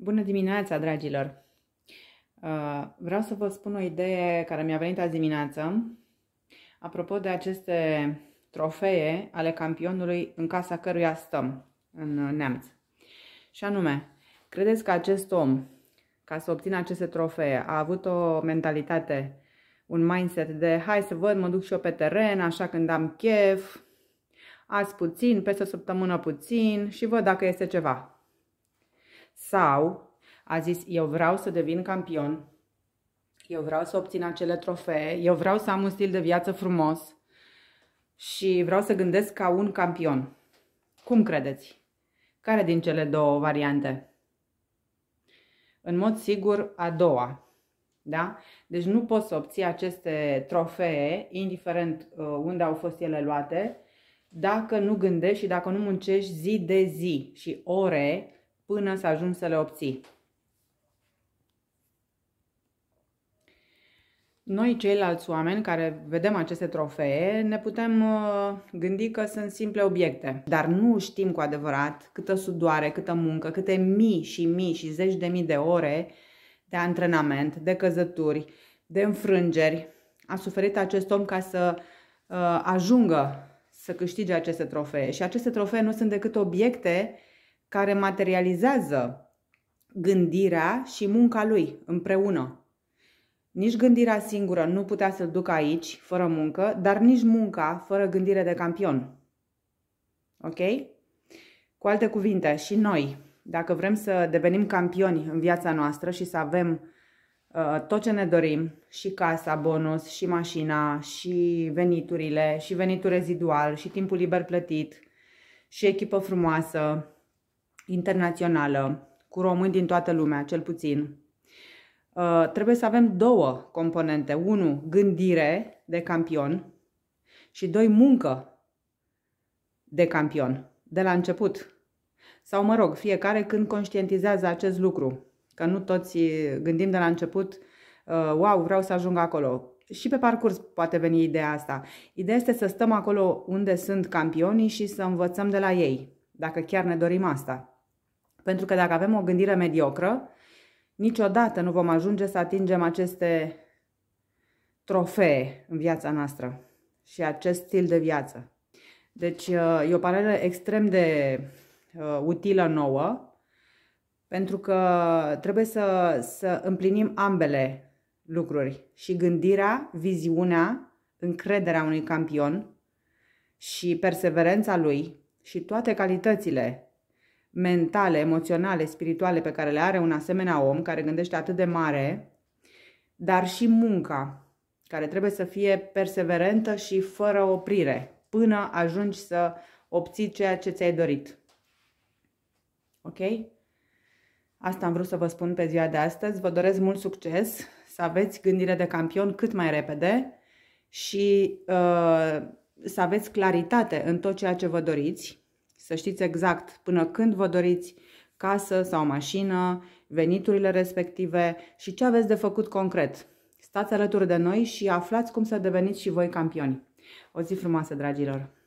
Bună dimineața, dragilor! Uh, vreau să vă spun o idee care mi-a venit azi dimineață. Apropo de aceste trofee ale campionului în casa căruia stăm, în Neamț. Și anume, credeți că acest om, ca să obțină aceste trofee, a avut o mentalitate, un mindset de hai să văd, mă duc și eu pe teren, așa când am chef, azi puțin, peste o săptămână puțin și văd dacă este ceva. Sau a zis, eu vreau să devin campion, eu vreau să obțin acele trofee, eu vreau să am un stil de viață frumos și vreau să gândesc ca un campion. Cum credeți? Care din cele două variante? În mod sigur, a doua. Da? Deci nu poți să obții aceste trofee, indiferent uh, unde au fost ele luate, dacă nu gândești și dacă nu muncești zi de zi și ore până să ajungi să le obții. Noi, ceilalți oameni care vedem aceste trofee, ne putem uh, gândi că sunt simple obiecte, dar nu știm cu adevărat câtă sudoare, câtă muncă, câte mii și mii și zeci de mii de ore de antrenament, de căzături, de înfrângeri a suferit acest om ca să uh, ajungă să câștige aceste trofee. Și aceste trofee nu sunt decât obiecte care materializează gândirea și munca lui împreună. Nici gândirea singură nu putea să-l ducă aici, fără muncă, dar nici munca fără gândire de campion. Ok? Cu alte cuvinte, și noi, dacă vrem să devenim campioni în viața noastră și să avem uh, tot ce ne dorim, și casa, bonus, și mașina, și veniturile, și venitul rezidual, și timpul liber plătit, și echipă frumoasă, internațională, cu români din toată lumea, cel puțin, uh, trebuie să avem două componente. Unu, gândire de campion și doi, muncă de campion, de la început. Sau, mă rog, fiecare când conștientizează acest lucru, că nu toți uh, gândim de la început, uh, wow, vreau să ajung acolo. Și pe parcurs poate veni ideea asta. Ideea este să stăm acolo unde sunt campionii și să învățăm de la ei, dacă chiar ne dorim asta. Pentru că dacă avem o gândire mediocră, niciodată nu vom ajunge să atingem aceste trofee în viața noastră și acest stil de viață. Deci uh, e o parere extrem de uh, utilă nouă, pentru că trebuie să, să împlinim ambele lucruri. Și gândirea, viziunea, încrederea unui campion și perseverența lui și toate calitățile mentale, emoționale, spirituale pe care le are un asemenea om care gândește atât de mare, dar și munca care trebuie să fie perseverentă și fără oprire până ajungi să obții ceea ce ți-ai dorit. Ok? Asta am vrut să vă spun pe ziua de astăzi. Vă doresc mult succes, să aveți gândire de campion cât mai repede și uh, să aveți claritate în tot ceea ce vă doriți să știți exact până când vă doriți casă sau mașină, veniturile respective și ce aveți de făcut concret. Stați alături de noi și aflați cum să deveniți și voi campioni. O zi frumoasă, dragilor!